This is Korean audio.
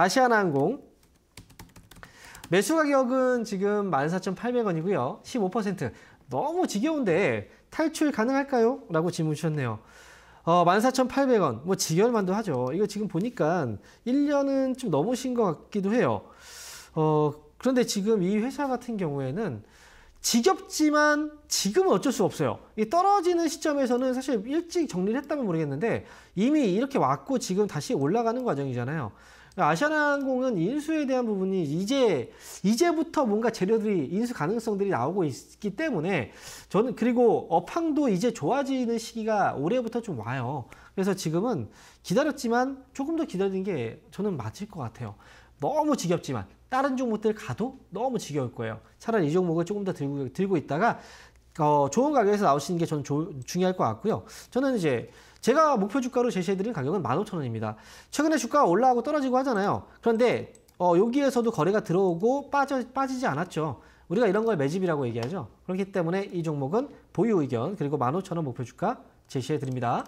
아시아나항공 매수 가격은 지금 14,800원이고요. 15% 너무 지겨운데 탈출 가능할까요? 라고 질문 주셨네요. 어, 14,800원 뭐 지겨울만도 하죠. 이거 지금 보니까 1년은 좀 넘으신 것 같기도 해요. 어, 그런데 지금 이 회사 같은 경우에는 지겹지만 지금은 어쩔 수 없어요. 이 떨어지는 시점에서는 사실 일찍 정리를 했다면 모르겠는데 이미 이렇게 왔고 지금 다시 올라가는 과정이잖아요. 그러니까 아시아나항공은 인수에 대한 부분이 이제 이제부터 뭔가 재료들이 인수 가능성들이 나오고 있기 때문에 저는 그리고 업황도 이제 좋아지는 시기가 올해부터 좀 와요. 그래서 지금은 기다렸지만 조금 더 기다리는 게 저는 맞을 것 같아요. 너무 지겹지만 다른 종목들 가도 너무 지겨울 거예요. 차라리 이 종목을 조금 더 들고, 들고 있다가 어, 좋은 가격에서 나오시는 게 저는 조, 중요할 것 같고요. 저는 이제 제가 목표 주가로 제시해드린 가격은 15,000원입니다. 최근에 주가가 올라가고 떨어지고 하잖아요. 그런데 어, 여기에서도 거래가 들어오고 빠져, 빠지지 않았죠. 우리가 이런 걸 매집이라고 얘기하죠. 그렇기 때문에 이 종목은 보유 의견 그리고 15,000원 목표 주가 제시해드립니다.